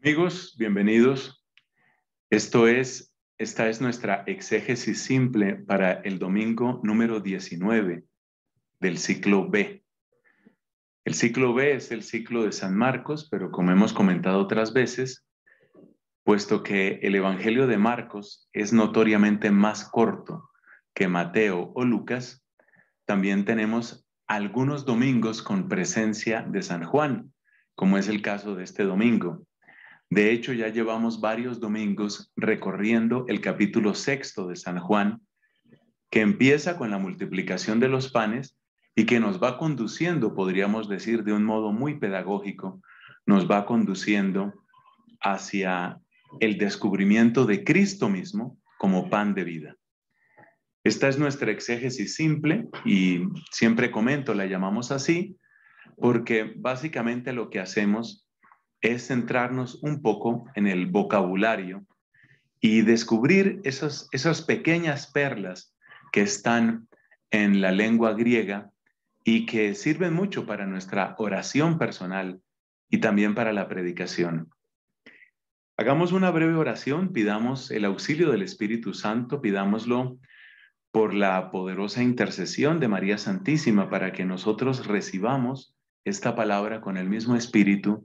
Amigos, bienvenidos. Esto es, esta es nuestra exégesis simple para el domingo número 19 del ciclo B. El ciclo B es el ciclo de San Marcos, pero como hemos comentado otras veces, puesto que el Evangelio de Marcos es notoriamente más corto que Mateo o Lucas, también tenemos algunos domingos con presencia de San Juan, como es el caso de este domingo. De hecho, ya llevamos varios domingos recorriendo el capítulo sexto de San Juan, que empieza con la multiplicación de los panes y que nos va conduciendo, podríamos decir, de un modo muy pedagógico, nos va conduciendo hacia el descubrimiento de Cristo mismo como pan de vida. Esta es nuestra exégesis simple y siempre comento, la llamamos así, porque básicamente lo que hacemos es centrarnos un poco en el vocabulario y descubrir esas, pequeñas perlas que están en la lengua griega y que sirven mucho para nuestra oración personal y también para la predicación. Hagamos una breve oración, pidamos el auxilio del Espíritu Santo, pidámoslo por la poderosa intercesión de María Santísima para que nosotros recibamos esta palabra con el mismo espíritu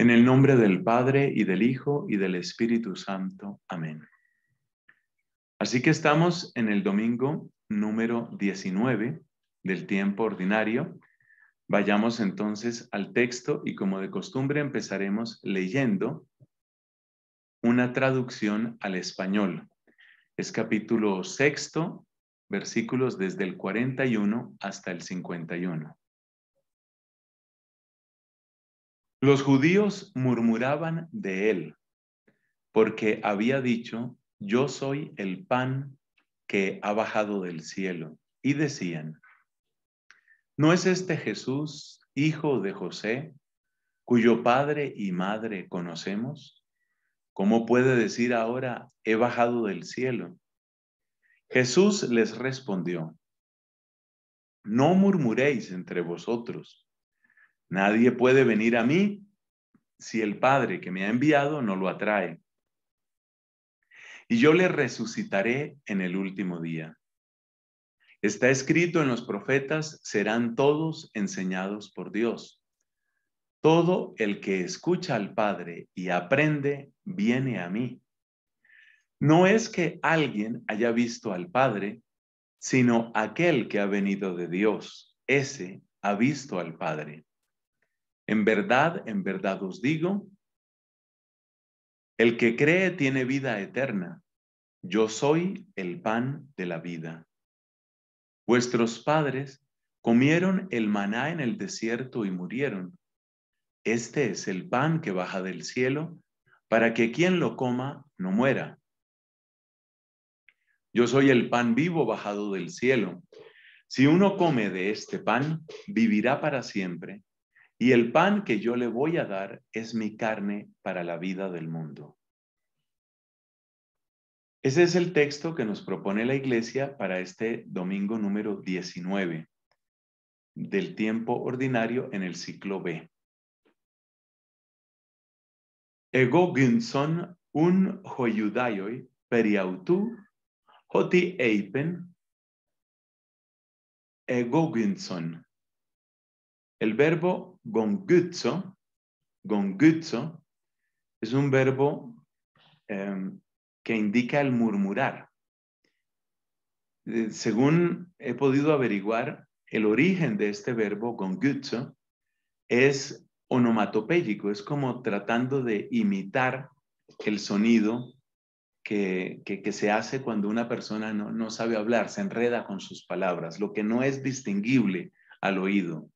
En el nombre del Padre y del Hijo y del Espíritu Santo. Amén. Así que estamos en el domingo número 19 del tiempo ordinario. Vayamos entonces al texto y como de costumbre empezaremos leyendo una traducción al español. Es capítulo sexto, versículos desde el 41 hasta el 51. Los judíos murmuraban de él, porque había dicho, yo soy el pan que ha bajado del cielo. Y decían, ¿no es este Jesús, hijo de José, cuyo padre y madre conocemos? ¿Cómo puede decir ahora, he bajado del cielo? Jesús les respondió, no murmuréis entre vosotros. Nadie puede venir a mí si el Padre que me ha enviado no lo atrae. Y yo le resucitaré en el último día. Está escrito en los profetas, serán todos enseñados por Dios. Todo el que escucha al Padre y aprende, viene a mí. No es que alguien haya visto al Padre, sino aquel que ha venido de Dios. Ese ha visto al Padre. En verdad, en verdad os digo, el que cree tiene vida eterna. Yo soy el pan de la vida. Vuestros padres comieron el maná en el desierto y murieron. Este es el pan que baja del cielo, para que quien lo coma no muera. Yo soy el pan vivo bajado del cielo. Si uno come de este pan, vivirá para siempre y el pan que yo le voy a dar es mi carne para la vida del mundo. Ese es el texto que nos propone la iglesia para este domingo número 19 del tiempo ordinario en el ciclo B. Ego ginson un hoyudayoi periautu hoti eipen ego ginson el verbo gongutsu, es un verbo em, que indica el murmurar. Eh, según he podido averiguar, el origen de este verbo gongutsu es onomatopéyico, es como tratando de imitar el sonido que, se hace cuando una persona no sabe hablar, se enreda con sus palabras, lo que no es distinguible al oído.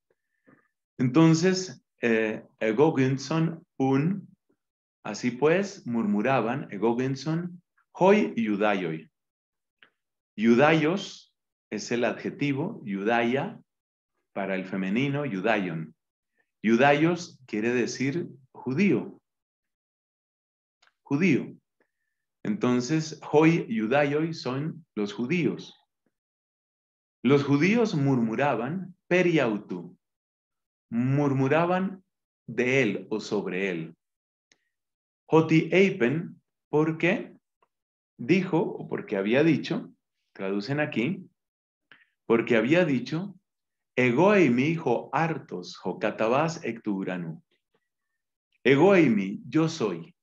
Entonces, eh, Egogenson un, así pues, murmuraban, Egogenson, hoy yudayoi. Yudayos es el adjetivo, yudaya para el femenino, yudayon. Yudayos quiere decir judío. Judío. Entonces, hoy yudayoi son los judíos. Los judíos murmuraban, periautu, murmuraban de él o sobre él. Joti Eipen, porque dijo o porque había dicho, traducen aquí, porque había dicho, mi hijo hartos, jocatabás Egoi Egoimi, yo soy.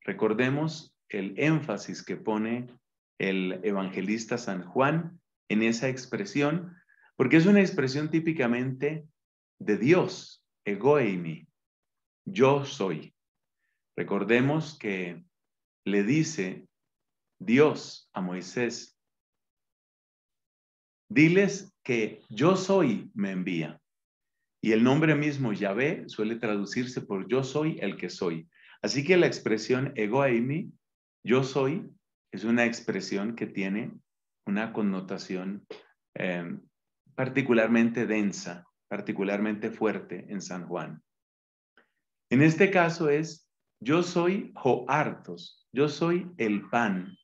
Recordemos el énfasis que pone el evangelista San Juan en esa expresión, porque es una expresión típicamente de Dios, eimi, yo soy. Recordemos que le dice Dios a Moisés, diles que yo soy me envía. Y el nombre mismo Yahvé suele traducirse por yo soy el que soy. Así que la expresión ego eimi, yo soy, es una expresión que tiene una connotación eh, particularmente densa particularmente fuerte en San Juan. En este caso es, yo soy Joartos, yo soy el pan.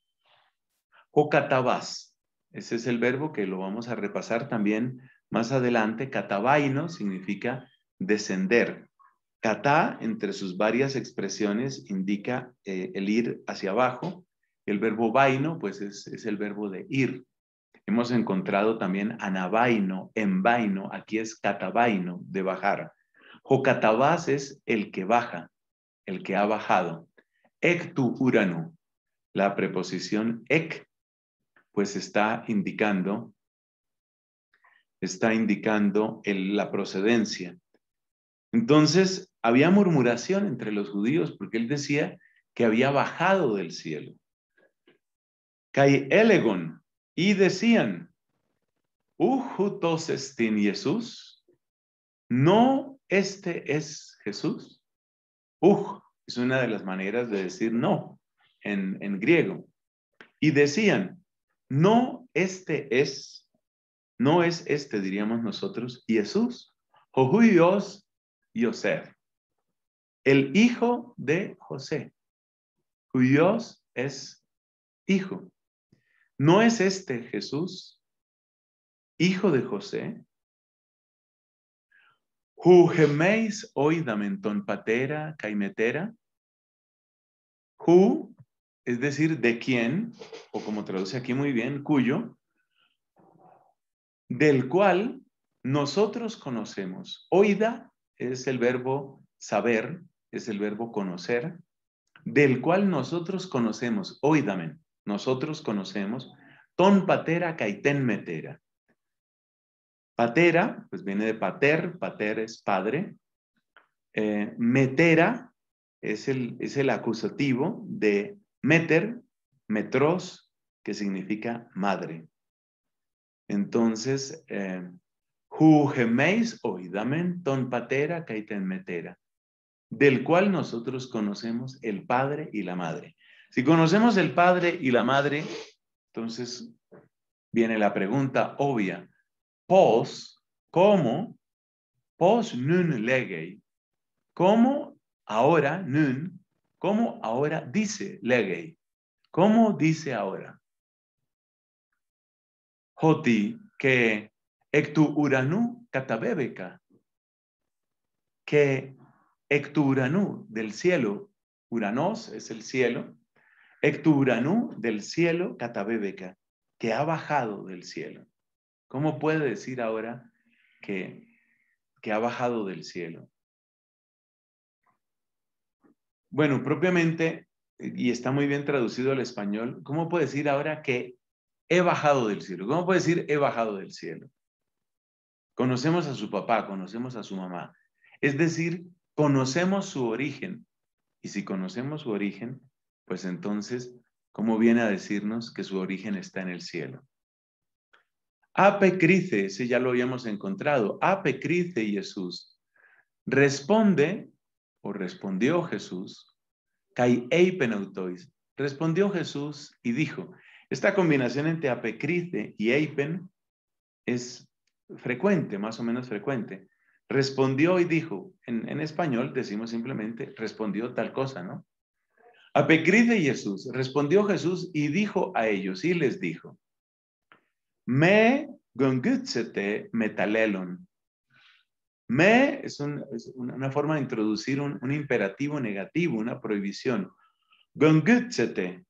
catabás. ese es el verbo que lo vamos a repasar también más adelante. Catabaino significa descender. Catá, entre sus varias expresiones, indica eh, el ir hacia abajo. El verbo vaino, pues es el verbo de ir. Hemos encontrado también anabaino, envaino, aquí es catabaino, de bajar. Jocatabás es el que baja, el que ha bajado. Ectu uranu, la preposición ek, pues está indicando, está indicando la procedencia. Entonces, había murmuración entre los judíos porque él decía que había bajado del cielo. Kai elegon, y decían, Ujutos estin Jesús, no este es Jesús. Uj es una de las maneras de decir no en, griego. Y decían, no este es, no es este, diríamos nosotros, Jesús, José, Yosef, el hijo de José. Dios es hijo. ¿No es este Jesús, hijo de José? Hu oídamente oidamenton patera caimetera. Hu, es decir, de quién, o como traduce aquí muy bien, cuyo, del cual nosotros conocemos. Oida es el verbo saber, es el verbo conocer, del cual nosotros conocemos. Oidamen nosotros conocemos, ton patera caiten metera. Patera, pues viene de pater, pater es padre. Eh, metera es el, es el acusativo de meter, metros, que significa madre. Entonces, eh, oidamen ton patera caiten metera, del cual nosotros conocemos el padre y la madre. Si conocemos el padre y la madre, entonces viene la pregunta obvia. Pos, ¿cómo? Pos nun legei. ¿Cómo ahora, nun, cómo ahora dice legei? ¿Cómo dice ahora? Joti, que ectu uranu katabebeka. Que ectu uranu, del cielo. Uranos es el cielo. Ecturanú del cielo, Catabebeca, que ha bajado del cielo. ¿Cómo puede decir ahora que, que ha bajado del cielo? Bueno, propiamente, y está muy bien traducido al español, ¿cómo puede decir ahora que he bajado del cielo? ¿Cómo puede decir he bajado del cielo? Conocemos a su papá, conocemos a su mamá. Es decir, conocemos su origen. Y si conocemos su origen, pues entonces, ¿cómo viene a decirnos que su origen está en el cielo? Apecrice, si ya lo habíamos encontrado, apecrice Jesús. Responde, o respondió Jesús, kai Respondió Jesús y dijo, esta combinación entre apecrice y eipen es frecuente, más o menos frecuente. Respondió y dijo, en español decimos simplemente, respondió tal cosa, ¿no? Apegride, Jesús, respondió Jesús y dijo a ellos, y les dijo, me gongutsete metalelon. Me es, una forma de introducir un, imperativo negativo, una prohibición. Gongutsete,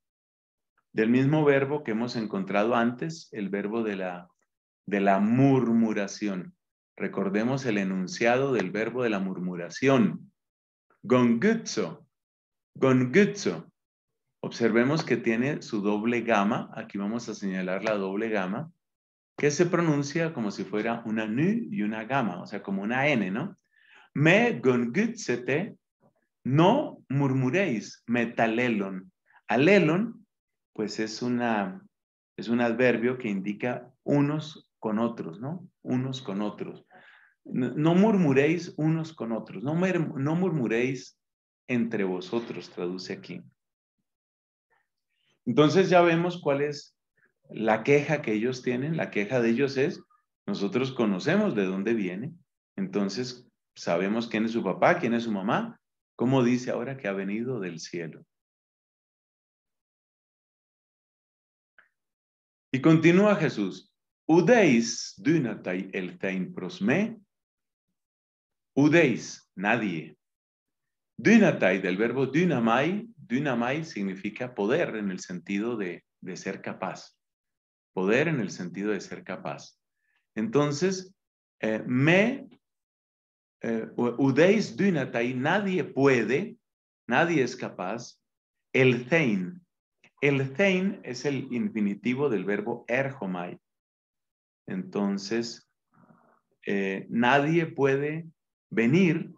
del mismo verbo que hemos encontrado antes, el verbo de la, de la murmuración. Recordemos el enunciado del verbo de la murmuración. Gongutso, Gongutsu. Observemos que tiene su doble gama. Aquí vamos a señalar la doble gama, que se pronuncia como si fuera una n y una gama, o sea, como una n, ¿no? Me no murmuréis, metalelon. Alelon, pues es, una, es un adverbio que indica unos con otros, ¿no? Unos con otros. No, murmuréis unos con otros, no, no murmuréis entre vosotros, traduce aquí. Entonces ya vemos cuál es la queja que ellos tienen. La queja de ellos es, nosotros conocemos de dónde viene, entonces sabemos quién es su papá, quién es su mamá, cómo dice ahora que ha venido del cielo. Y continúa Jesús, Udeis dunatai el prosme, Udeis, nadie, Dynatai, del verbo dynamai, dynamai significa poder en el sentido de, ser capaz. Poder en el sentido de ser capaz. Entonces, eh, me, eh, udeis dynatai, nadie puede, nadie es capaz, el zein. El zein es el infinitivo del verbo erjomai. Entonces, eh, nadie puede venir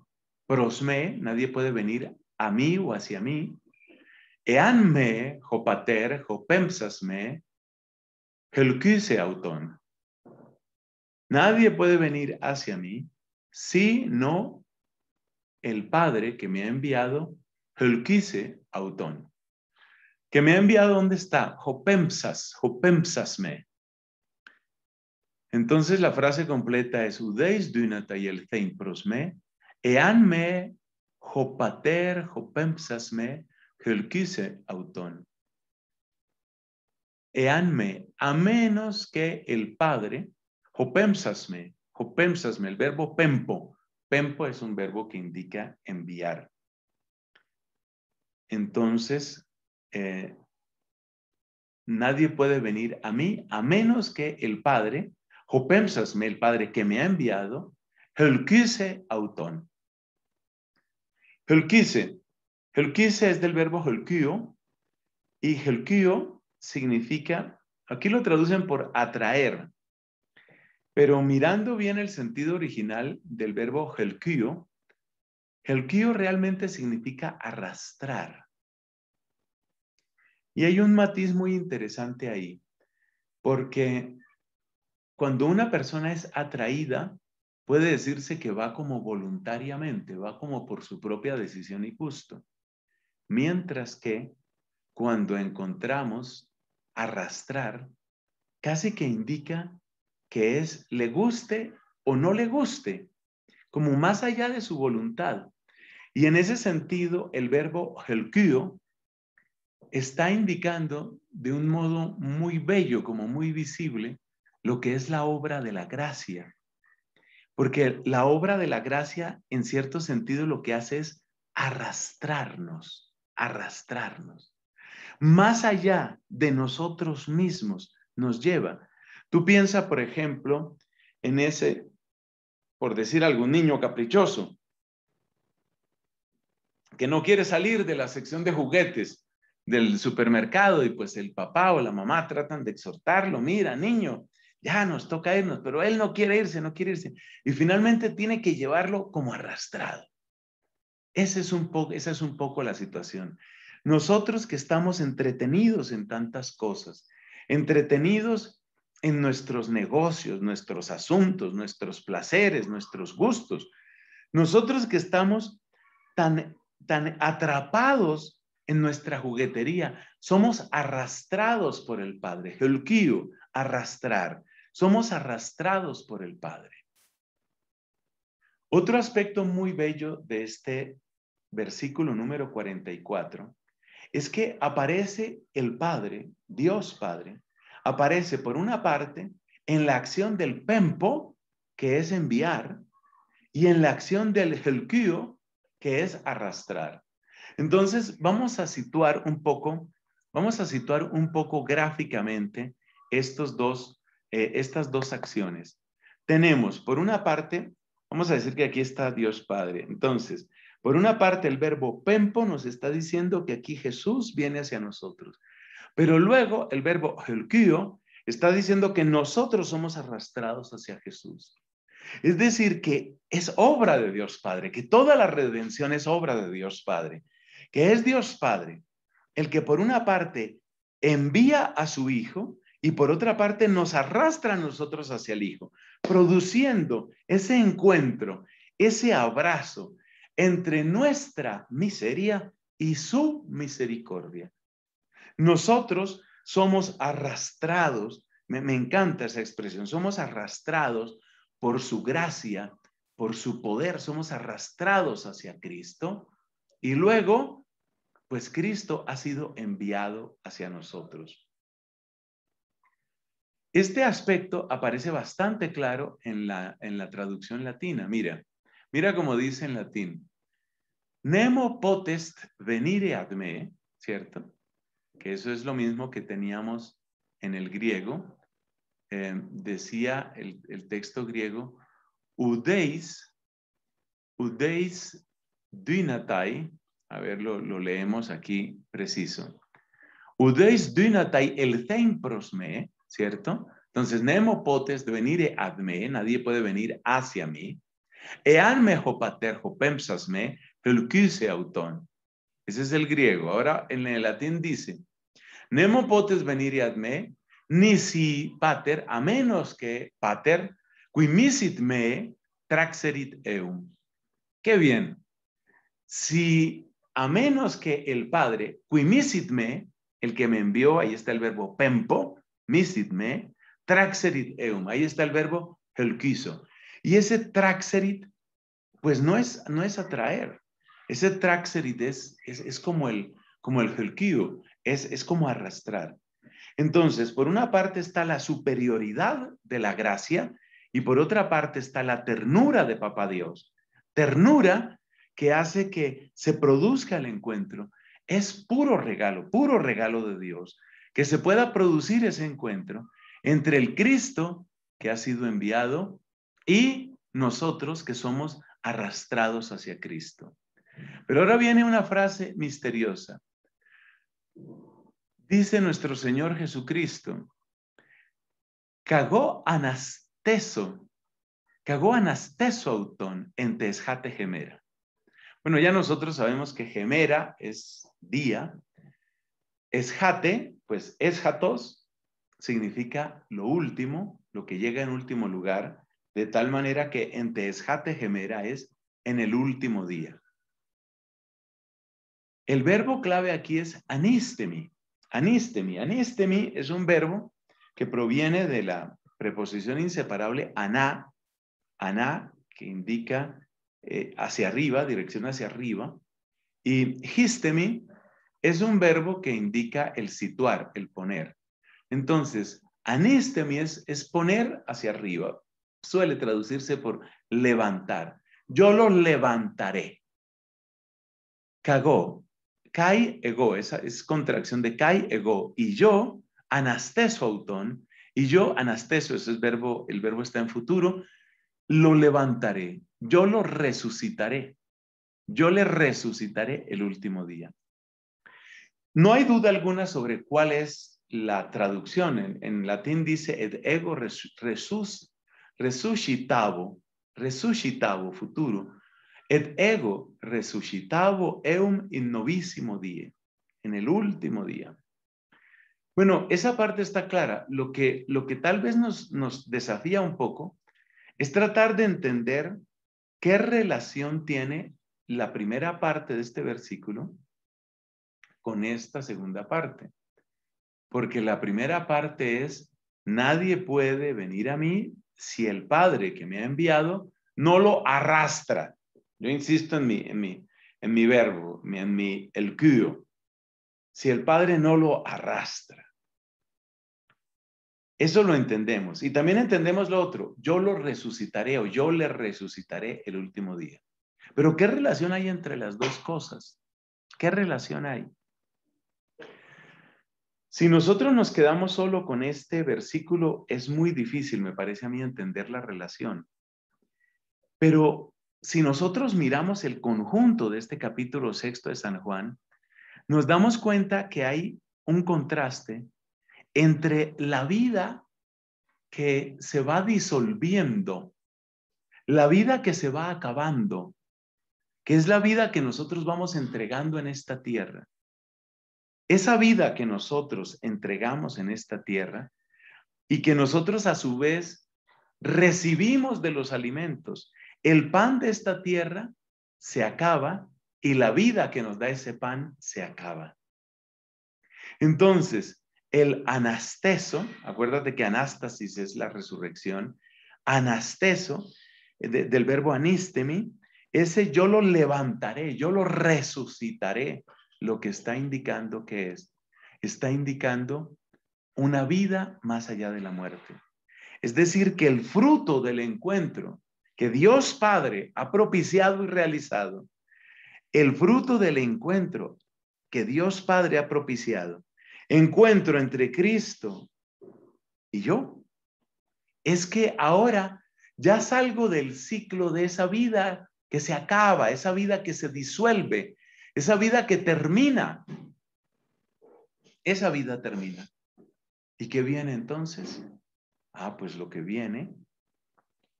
prosme, nadie puede venir a mí o hacia mí. Eanme, jopater, jopemsasme, helquise auton. Nadie puede venir hacia mí si no el Padre que me ha enviado, helkise auton. Que me ha enviado, ¿dónde está? Jopemsas, jopemsasme. Entonces la frase completa es, udeis zein prosme, Eanme jopater jopemsasme helkise auton. Eanme, a menos que el Padre, jopemsasme, jopemsasme, el verbo pempo. Pempo es un verbo que indica enviar. Entonces, eh, nadie puede venir a mí a menos que el Padre, jopemsasme, el Padre que me ha enviado, Helkise autón. Helkise. Helkise es del verbo helkio y helkio significa, aquí lo traducen por atraer, pero mirando bien el sentido original del verbo helkio, helkio realmente significa arrastrar. Y hay un matiz muy interesante ahí, porque cuando una persona es atraída, puede decirse que va como voluntariamente, va como por su propia decisión y gusto. Mientras que cuando encontramos arrastrar, casi que indica que es le guste o no le guste, como más allá de su voluntad. Y en ese sentido, el verbo helkio está indicando de un modo muy bello, como muy visible, lo que es la obra de la gracia, porque la obra de la gracia, en cierto sentido, lo que hace es arrastrarnos, arrastrarnos. Más allá de nosotros mismos nos lleva. Tú piensas, por ejemplo, en ese, por decir algún niño caprichoso, que no quiere salir de la sección de juguetes del supermercado y pues el papá o la mamá tratan de exhortarlo, mira, niño, ya nos toca irnos, pero él no quiere irse, no quiere irse. Y finalmente tiene que llevarlo como arrastrado. es un poco, esa es un poco la situación. Nosotros que estamos entretenidos en tantas cosas, entretenidos en nuestros negocios, nuestros asuntos, nuestros placeres, nuestros gustos, nosotros que estamos tan, atrapados en nuestra juguetería, somos arrastrados por el Padre. Helquío, arrastrar. Somos arrastrados por el Padre. Otro aspecto muy bello de este versículo número 44 es que aparece el Padre, Dios Padre, aparece por una parte en la acción del pempo, que es enviar, y en la acción del helquio, que es arrastrar. Entonces, vamos a situar un poco, vamos a situar un poco gráficamente estos dos, eh, estas dos acciones. Tenemos, por una parte, vamos a decir que aquí está Dios Padre. Entonces, por una parte, el verbo pempo nos está diciendo que aquí Jesús viene hacia nosotros. Pero luego el verbo helkio está diciendo que nosotros somos arrastrados hacia Jesús. Es decir, que es obra de Dios Padre, que toda la redención es obra de Dios Padre, que es Dios Padre el que por una parte envía a su Hijo y por otra parte nos arrastra a nosotros hacia el Hijo, produciendo ese encuentro, ese abrazo entre nuestra miseria y su misericordia. Nosotros somos arrastrados, me, me encanta esa expresión, somos arrastrados por su gracia, por su poder, somos arrastrados hacia Cristo y luego, pues Cristo ha sido enviado hacia nosotros. Este aspecto aparece bastante claro en la, traducción latina. Mira, mira cómo dice en latín. Nemo potest venire ad me, ¿cierto? Que eso es lo mismo que teníamos en el griego. Eh, decía el, texto griego, udeis, udeis dynatai, a ver, lo, leemos aquí preciso. Udeis dynatai el me, ¿cierto? Entonces, Nemo potes venir e adme, nadie puede venir hacia mí. Ean jopaterjo me, relucuse auton. Ese es el griego. Ahora en el latín dice, Nemo potes venir e adme, ni si pater, a menos que pater, misit me, traxerit eum. Qué bien. Si a menos que el Padre, misit me, el que me envió, ahí está el verbo pempo, misit me, Traxerit eum, ahí está el verbo helquizo. Y ese traxerit, pues no es, atraer. Ese traxerit es, es, como el, como el es, es como arrastrar. Entonces, por una parte está la superioridad de la gracia y por otra parte está la ternura de Papá Dios. Ternura que hace que se produzca el encuentro. Es puro regalo, puro regalo de Dios, que se pueda producir ese encuentro entre el Cristo que ha sido enviado y nosotros que somos arrastrados hacia Cristo. Pero ahora viene una frase misteriosa. Dice nuestro Señor Jesucristo, cagó anasteso, cagó anasteso autón en esjate gemera. Bueno, ya nosotros sabemos que gemera es día, Esjate, pues es significa lo último, lo que llega en último lugar, de tal manera que en jate Gemera es en el último día. El verbo clave aquí es anistemi. Anistemi. Anistemi es un verbo que proviene de la preposición inseparable aná, aná, que indica eh, hacia arriba, dirección hacia arriba, y histemi es un verbo que indica el situar, el poner. Entonces, anestemies es poner hacia arriba. Suele traducirse por levantar. Yo lo levantaré. Cagó. Kai ego, esa es contracción de kai ego. Y yo, anasteso autón, y yo, anasteso, ese es verbo, el verbo está en futuro, lo levantaré. Yo lo resucitaré. Yo le resucitaré el último día. No hay duda alguna sobre cuál es la traducción en, latín dice, et ego resus, resuscitavo, resuscitavo futuro, et ego resuscitavo eum in novissimo die, en el último día. Bueno, esa parte está clara. Lo que, tal vez nos desafía un poco es tratar de entender qué relación tiene la primera parte de este versículo con esta segunda parte. Porque la primera parte es, nadie puede venir a mí si el Padre que me ha enviado no lo arrastra. Yo insisto en mi, en en mi verbo, en mi, el cuyo. Si el Padre no lo arrastra. Eso lo entendemos. Y también entendemos lo otro. Yo lo resucitaré o yo le resucitaré el último día. Pero ¿qué relación hay entre las dos cosas? ¿Qué relación hay? Si nosotros nos quedamos solo con este versículo, es muy difícil, me parece a mí, entender la relación. Pero si nosotros miramos el conjunto de este capítulo sexto de San Juan, nos damos cuenta que hay un contraste entre la vida que se va disolviendo, la vida que se va acabando, que es la vida que nosotros vamos entregando en esta tierra. Esa vida que nosotros entregamos en esta tierra y que nosotros a su vez recibimos de los alimentos, el pan de esta tierra se acaba y la vida que nos da ese pan se acaba. Entonces, el anasteso, acuérdate que anástasis es la resurrección, anasteso, del verbo anistemi, ese yo lo levantaré, yo lo resucitaré, lo que está indicando que es, está indicando una vida más allá de la muerte. Es decir, que el fruto del encuentro que Dios Padre ha propiciado y realizado, el fruto del encuentro que Dios Padre ha propiciado, encuentro entre Cristo y yo, es que ahora ya salgo del ciclo de esa vida que se acaba, esa vida que se disuelve, esa vida que termina. Esa vida termina. ¿Y qué viene entonces? Ah, pues lo que viene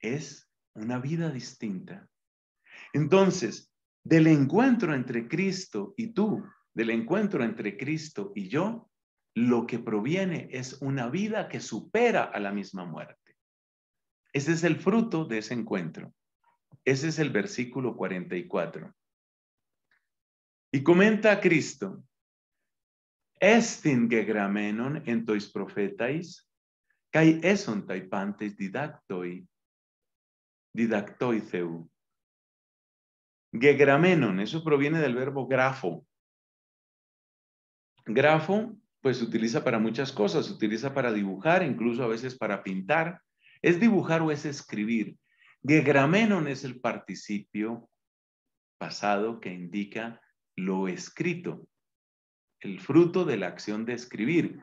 es una vida distinta. Entonces, del encuentro entre Cristo y tú, del encuentro entre Cristo y yo, lo que proviene es una vida que supera a la misma muerte. Ese es el fruto de ese encuentro. Ese es el versículo 44. Y comenta Cristo, Estin gegramenon en tois profetais, kai eson taipantes didactoi, didactoi ceu. Gegramenon, eso proviene del verbo grafo. Grafo, pues se utiliza para muchas cosas, se utiliza para dibujar, incluso a veces para pintar. Es dibujar o es escribir. Gegramenon es el participio pasado que indica lo escrito, el fruto de la acción de escribir.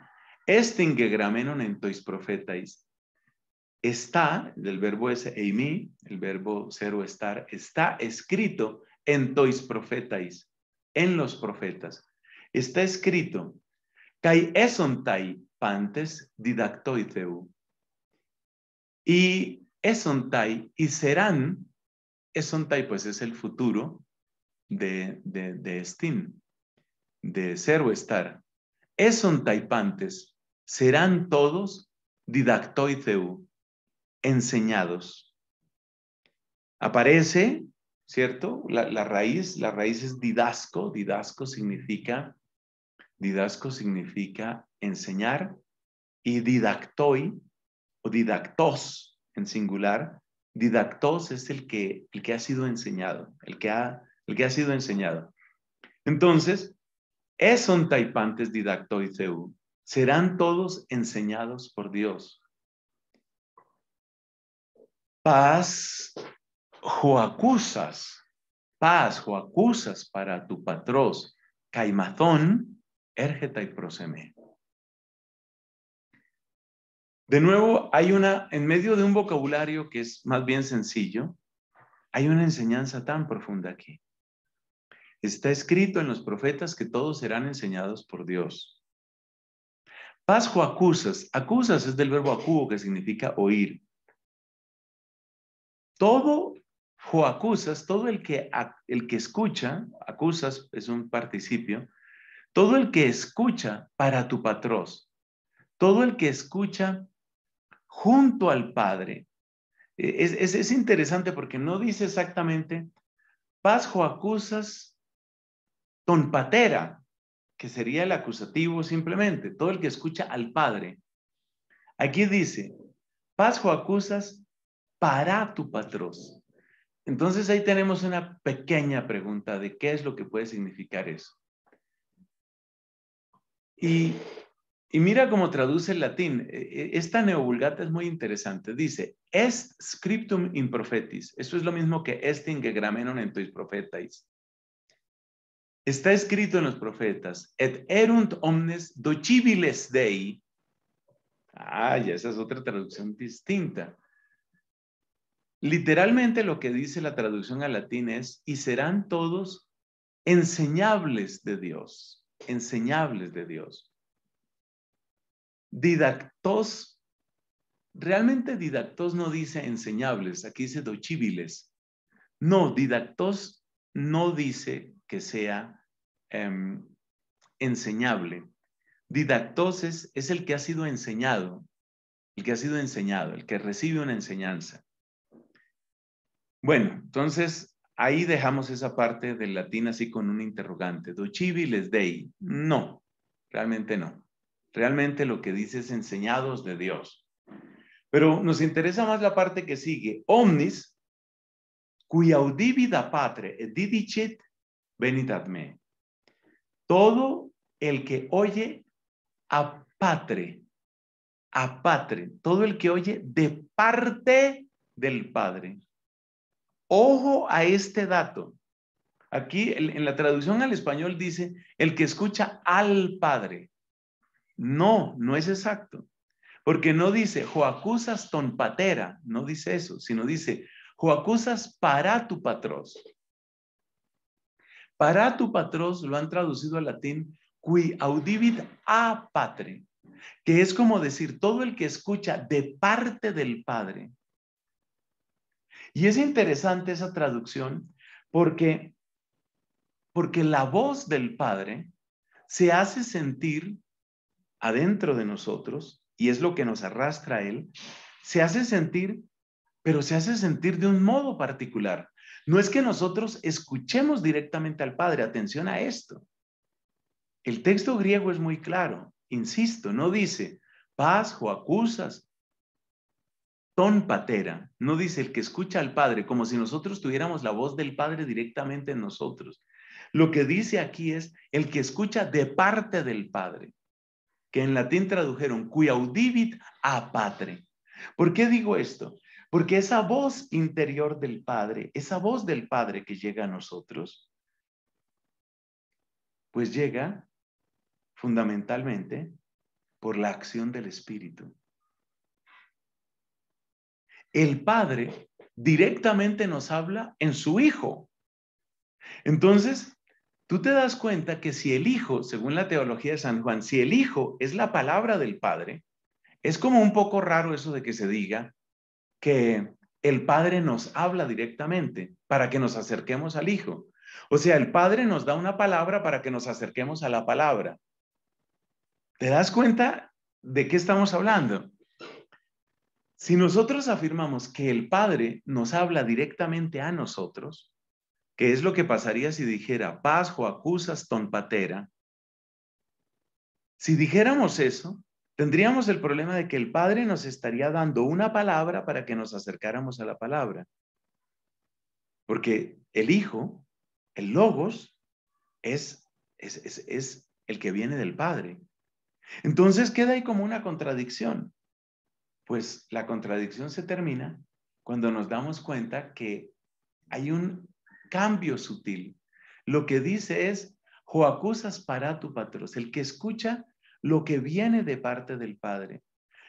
Este ingegramenon en tois profetais está, del verbo es eimi, el verbo ser o estar, está escrito en tois profetais, en los profetas. Está escrito, kai esontai pantes didactoiteu. Y esontai, y serán, esontai pues es el futuro, de, de, de ser de o estar. Eson taipantes serán todos didactoi-zeu, enseñados. Aparece, ¿cierto? La, la, raíz, la raíz es didasco, didasco significa, didasco significa enseñar, y didactoi, o didactos en singular, didactos es el que, el que ha sido enseñado, el que ha el que ha sido enseñado. Entonces, eson taipantes zeú serán todos enseñados por Dios. Paz, joacusas, paz, joacusas para tu patrón, caimazón, ergeta y proseme. De nuevo, hay una, en medio de un vocabulario que es más bien sencillo, hay una enseñanza tan profunda aquí. Está escrito en los profetas que todos serán enseñados por Dios. Paz, acusas. Acusas es del verbo acúo, que significa oír. Todo jo acusas, todo el que, el que escucha, acusas es un participio, todo el que escucha para tu patroz, todo el que escucha junto al Padre. E, es, interesante porque no dice exactamente, Paz, acusas patera, que sería el acusativo simplemente, todo el que escucha al Padre. Aquí dice, Pasjo acusas para tu patros. Entonces ahí tenemos una pequeña pregunta de qué es lo que puede significar eso. Y, mira cómo traduce el latín. E, e, esta neovulgata es muy interesante. Dice, est scriptum in profetis. Eso es lo mismo que est in en tuis profetais. Está escrito en los profetas, et erunt omnes docibiles Dei. Ah, ya esa es otra traducción distinta. Literalmente lo que dice la traducción al latín es, y serán todos enseñables de Dios, enseñables de Dios. Didactos, realmente didactos no dice enseñables, aquí dice docibiles. No, didactos no dice que sea em, enseñable. Didactoses es el que ha sido enseñado, el que ha sido enseñado, el que recibe una enseñanza. Bueno, entonces ahí dejamos esa parte del latín así con un interrogante. les dei. No, realmente no. Realmente lo que dice es enseñados de Dios. Pero nos interesa más la parte que sigue. Omnis, cuyaudivida patre Benitatme, Todo el que oye a Padre, a Padre, todo el que oye de parte del Padre. Ojo a este dato. Aquí en la traducción al español dice, el que escucha al Padre. No, no es exacto. Porque no dice, joacusas ton patera, no dice eso, sino dice, joacusas para tu patros. Para tu patros lo han traducido al latín qui audivit a patre, que es como decir todo el que escucha de parte del Padre. Y es interesante esa traducción porque, porque la voz del Padre se hace sentir adentro de nosotros, y es lo que nos arrastra a Él, se hace sentir, pero se hace sentir de un modo particular. No es que nosotros escuchemos directamente al Padre, atención a esto. El texto griego es muy claro, insisto, no dice paz o acusas, ton patera, no dice el que escucha al Padre, como si nosotros tuviéramos la voz del Padre directamente en nosotros. Lo que dice aquí es el que escucha de parte del Padre, que en latín tradujeron cui audivit a patre. ¿Por qué digo esto? Porque esa voz interior del Padre, esa voz del Padre que llega a nosotros, pues llega fundamentalmente por la acción del Espíritu. El Padre directamente nos habla en su Hijo. Entonces, tú te das cuenta que si el Hijo, según la teología de San Juan, si el Hijo es la palabra del Padre, es como un poco raro eso de que se diga que el Padre nos habla directamente para que nos acerquemos al Hijo. O sea, el Padre nos da una palabra para que nos acerquemos a la palabra. ¿Te das cuenta de qué estamos hablando? Si nosotros afirmamos que el Padre nos habla directamente a nosotros, que es lo que pasaría si dijera Paz, acusas, tonpatera, si dijéramos eso, tendríamos el problema de que el Padre nos estaría dando una palabra para que nos acercáramos a la palabra. Porque el Hijo, el Logos, es, es, es, el que viene del Padre. Entonces queda ahí como una contradicción. Pues la contradicción se termina cuando nos damos cuenta que hay un cambio sutil. Lo que dice es, Joacusas para tu patrón el que escucha lo que viene de parte del Padre.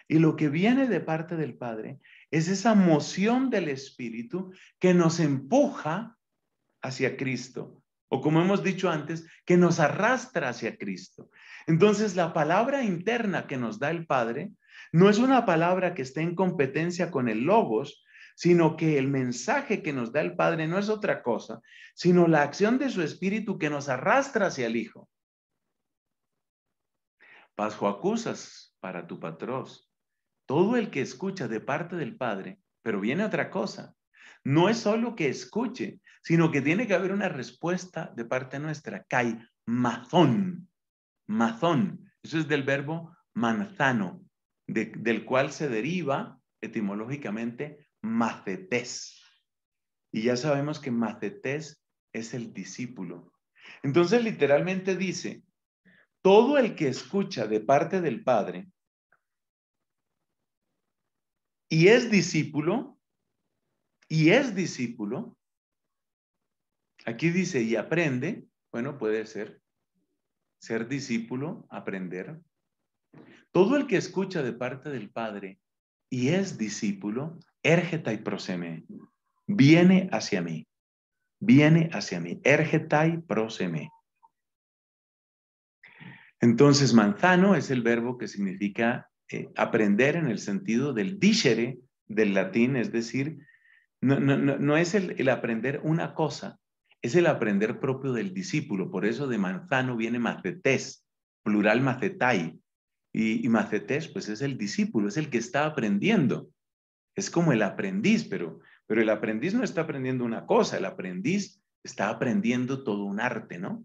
Y lo que viene de parte del Padre es esa moción del Espíritu que nos empuja hacia Cristo, o como hemos dicho antes, que nos arrastra hacia Cristo. Entonces, la palabra interna que nos da el Padre no es una palabra que esté en competencia con el Logos, sino que el mensaje que nos da el Padre no es otra cosa, sino la acción de su Espíritu que nos arrastra hacia el Hijo o acusas para tu patroz. Todo el que escucha de parte del Padre, pero viene otra cosa. No es solo que escuche, sino que tiene que haber una respuesta de parte nuestra. Cay mazón, mazón. Eso es del verbo manzano, del cual se deriva etimológicamente macetés. Y ya sabemos que macetés es el discípulo. Entonces literalmente dice, todo el que escucha de parte del Padre y es discípulo, y es discípulo, aquí dice y aprende, bueno, puede ser, ser discípulo, aprender. Todo el que escucha de parte del Padre y es discípulo, ergetai proseme, viene hacia mí, viene hacia mí, ergetai proseme. Entonces, manzano es el verbo que significa eh, aprender en el sentido del dicere del latín, es decir, no, es el, aprender una cosa, es el aprender propio del discípulo. Por eso de manzano viene macetés, plural macetai. Y, y macetés, pues es el discípulo, es el que está aprendiendo. Es como el aprendiz, pero, pero el aprendiz no está aprendiendo una cosa, el aprendiz está aprendiendo todo un arte, ¿no?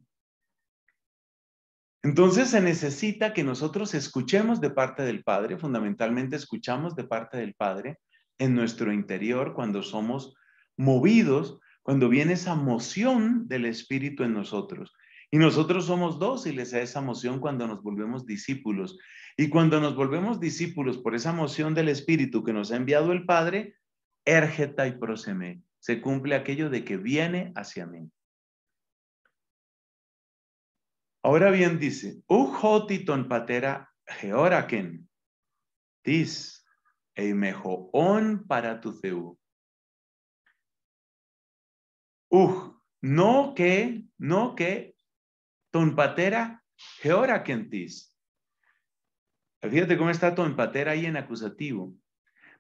Entonces se necesita que nosotros escuchemos de parte del Padre, fundamentalmente escuchamos de parte del Padre en nuestro interior cuando somos movidos, cuando viene esa moción del Espíritu en nosotros. Y nosotros somos dóciles a esa moción cuando nos volvemos discípulos. Y cuando nos volvemos discípulos por esa moción del Espíritu que nos ha enviado el Padre, ergeta y proseme. Se cumple aquello de que viene hacia mí. Ahora bien, dice, Ujotiton patera georaken, tis eimejoon para tu ceú. Uj, no que, no que, ton patera georaquen tis. Fíjate cómo está ton patera ahí en acusativo.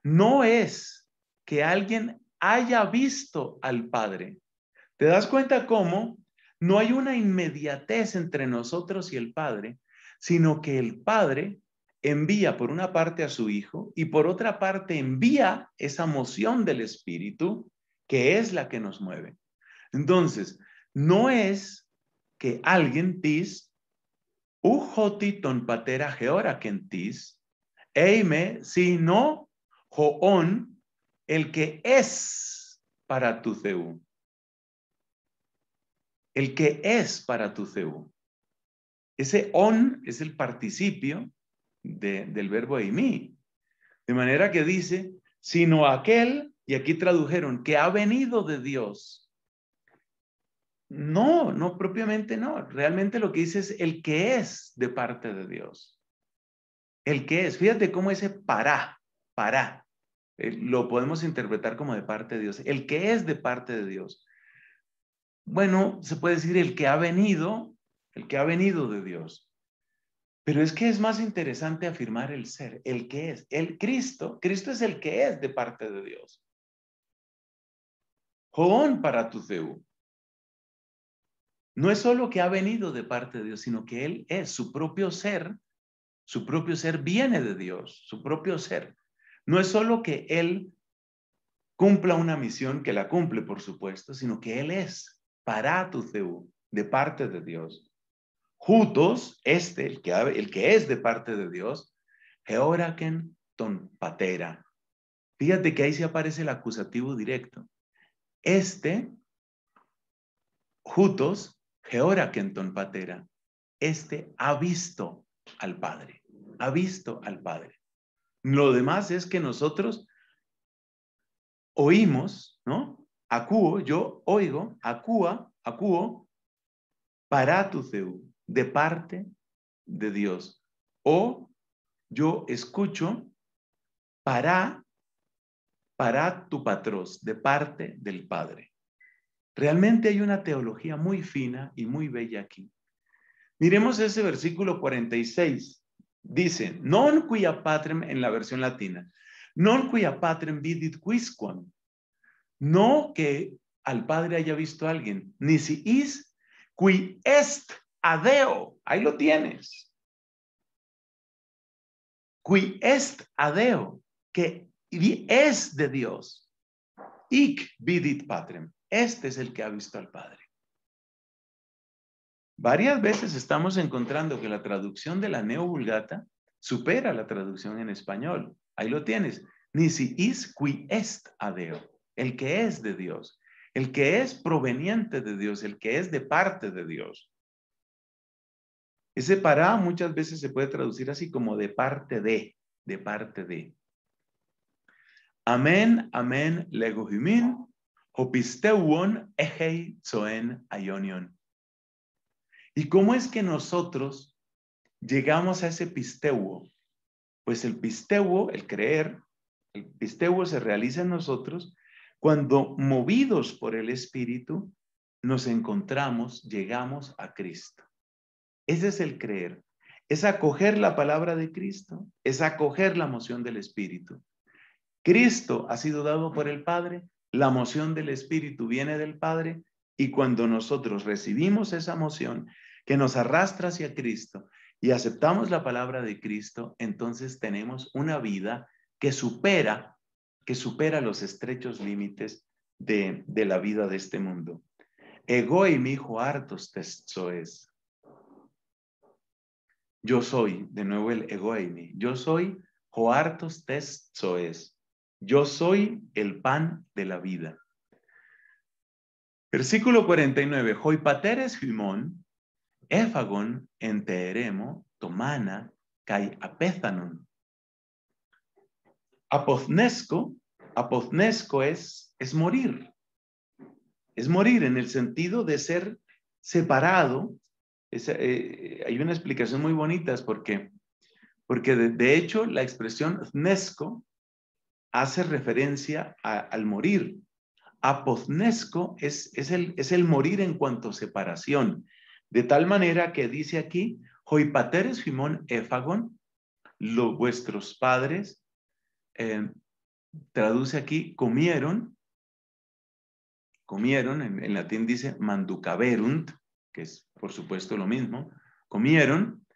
No es que alguien haya visto al Padre. ¿Te das cuenta cómo no hay una inmediatez entre nosotros y el Padre, sino que el Padre envía por una parte a su Hijo y por otra parte envía esa moción del Espíritu que es la que nos mueve. Entonces, no es que alguien tis, ujoti ton patera geora kentis, eime, sino joón, el que es para tu Zeú el que es para tu cebo. Ese on es el participio del verbo mí De manera que dice, sino aquel, y aquí tradujeron, que ha venido de Dios. No, no propiamente no. Realmente lo que dice es el que es de parte de Dios. El que es. Fíjate cómo ese para, para, eh, lo podemos interpretar como de parte de Dios. El que es de parte de Dios bueno, se puede decir el que ha venido, el que ha venido de Dios. Pero es que es más interesante afirmar el ser, el que es, el Cristo. Cristo es el que es de parte de Dios. Joón para tu Zeú. No es solo que ha venido de parte de Dios, sino que Él es su propio ser, su propio ser viene de Dios, su propio ser. No es solo que Él cumpla una misión, que la cumple, por supuesto, sino que Él es Paratuseu, de parte de Dios. Jutos, este, el que, el que es de parte de Dios, georakenton ton patera. Fíjate que ahí se aparece el acusativo directo. Este, Jutos, georakenton ton patera. Este ha visto al Padre, ha visto al Padre. Lo demás es que nosotros oímos, ¿no? acuo, yo oigo, acúa, tu paratuseu, de parte de Dios. O yo escucho para, para tu patros, de parte del Padre. Realmente hay una teología muy fina y muy bella aquí. Miremos ese versículo 46. Dice, non quia patrem en la versión latina, non quia patrem vidit quisquam, no que al Padre haya visto a alguien, ni si is, qui est adeo. Ahí lo tienes. Qui est adeo, que es de Dios. Ic vidit patrem. Este es el que ha visto al Padre. Varias veces estamos encontrando que la traducción de la Vulgata supera la traducción en español. Ahí lo tienes. Nisi is qui est adeo el que es de Dios, el que es proveniente de Dios, el que es de parte de Dios. Ese para muchas veces se puede traducir así como de parte de, de parte de. Amén, amén, o pisteuon, egei, zoen, aionion. ¿Y cómo es que nosotros llegamos a ese pisteuo? Pues el pisteuo, el creer, el pisteuo se realiza en nosotros cuando movidos por el Espíritu, nos encontramos, llegamos a Cristo. Ese es el creer. Es acoger la palabra de Cristo, es acoger la moción del Espíritu. Cristo ha sido dado por el Padre, la moción del Espíritu viene del Padre y cuando nosotros recibimos esa moción que nos arrastra hacia Cristo y aceptamos la palabra de Cristo, entonces tenemos una vida que supera que supera los estrechos límites de, la vida de este mundo. Ego y mi hijo Yo soy, de nuevo el mi. yo soy Joartos Testoes, yo soy el pan de la vida. Versículo 49, pateres Jimón, Éfagon enteremo, Tomana, Kai apethanon. Apoznesco, apoznesco es, es morir. Es morir en el sentido de ser separado. Eh, eh, hay una explicación muy bonita, es porque, porque de, hecho la expresión znesco hace referencia al morir. Apoznesco es, es, el, es el morir en cuanto separación. De tal manera que dice aquí, Joipateres Fimón Éfagon, los vuestros padres eh, traduce aquí comieron, comieron, en, latín dice manducaverunt, que es por supuesto lo mismo, comieron,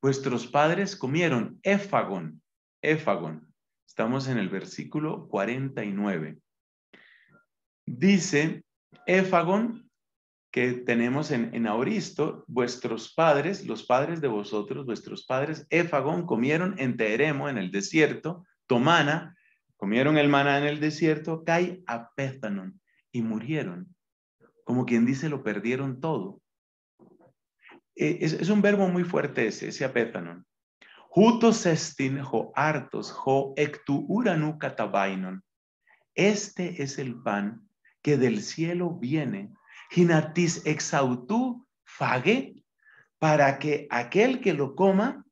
vuestros padres comieron, éfagon, éfagon. Estamos en el versículo 49. Dice éfagon que tenemos en, en Auristo, vuestros padres, los padres de vosotros, vuestros padres, éfagon, comieron en Teeremo, en el desierto, Tomana, Comieron el maná en el desierto, a pétanon y murieron. Como quien dice, lo perdieron todo. E, es, un verbo muy fuerte ese, ese apézanon. Jutos estin hartos jo ectu uranu Este es el pan que del cielo viene. Ginatis exautú fage para que aquel que lo coma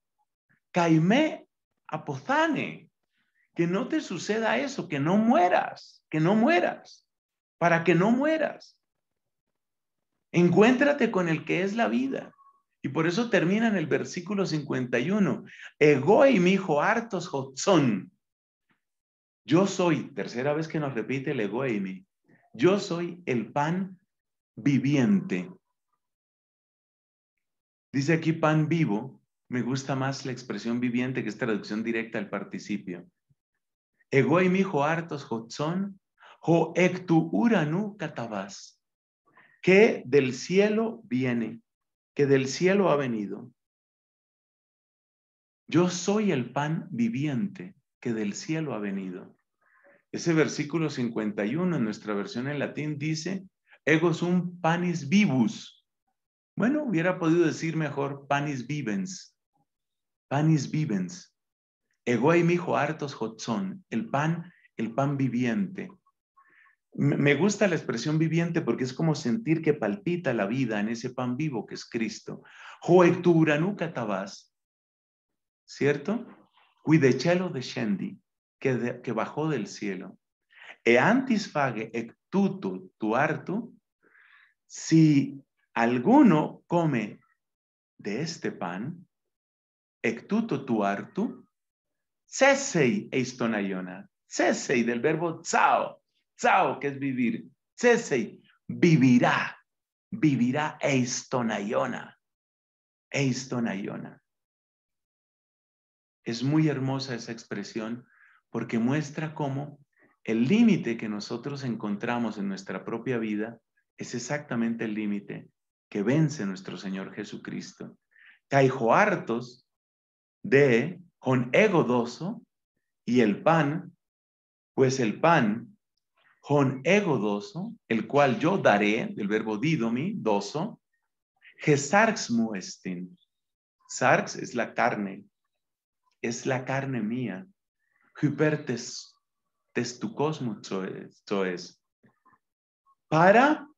caime apozane que no te suceda eso, que no mueras, que no mueras, para que no mueras. Encuéntrate con el que es la vida. Y por eso termina en el versículo 51. Egoi, mi hijo, hartos hotzón. Yo soy, tercera vez que nos repite el mi. yo soy el pan viviente. Dice aquí pan vivo, me gusta más la expresión viviente que es traducción directa al participio. Egoi hijo hartos hotzon, ho ectu uranu catabás, que del cielo viene, que del cielo ha venido. Yo soy el pan viviente que del cielo ha venido. Ese versículo 51 en nuestra versión en latín dice, ego sum panis vivus. Bueno, hubiera podido decir mejor panis vivens. Panis vivens. Egoy mijo hartos hotzón, el pan, el pan viviente. Me gusta la expresión viviente porque es como sentir que palpita la vida en ese pan vivo que es Cristo. tabás, ¿cierto? Cuidechelo de Shendi, que, bajó del cielo. E fage ectuto tu harto, si alguno come de este pan, ectuto tu harto, Cesei eistonayona. Cesei del verbo tsao. Tsao, que es vivir. Cesei, vivirá. Vivirá eistonayona. Eistonayona. Es muy hermosa esa expresión porque muestra cómo el límite que nosotros encontramos en nuestra propia vida es exactamente el límite que vence nuestro Señor Jesucristo. Caijo hartos de con ego doso, y el pan, pues el pan con ego doso, el cual yo daré, del verbo didomi, doso, gesarx muestin. Sarx es la carne, es la carne mía. Hypertes esto es Para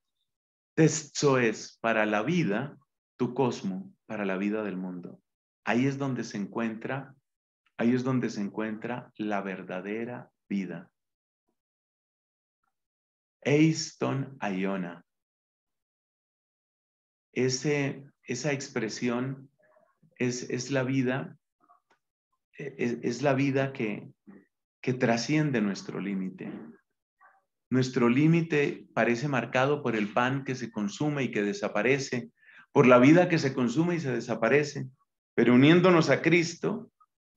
es para la vida, tu cosmo, para la vida del mundo. Ahí es donde se encuentra Ahí es donde se encuentra la verdadera vida. Eiston Ayona. esa expresión es, la vida, es, e, es la vida que, que trasciende nuestro límite. Nuestro límite parece marcado por el pan que se consume y que desaparece, por la vida que se consume y se desaparece, pero uniéndonos a Cristo,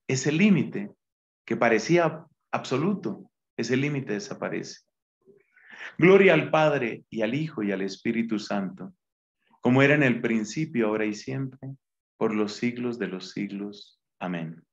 ese límite que parecía absoluto, ese límite desaparece. Gloria al Padre y al Hijo y al Espíritu Santo, como era en el principio, ahora y siempre, por los siglos de los siglos. Amén.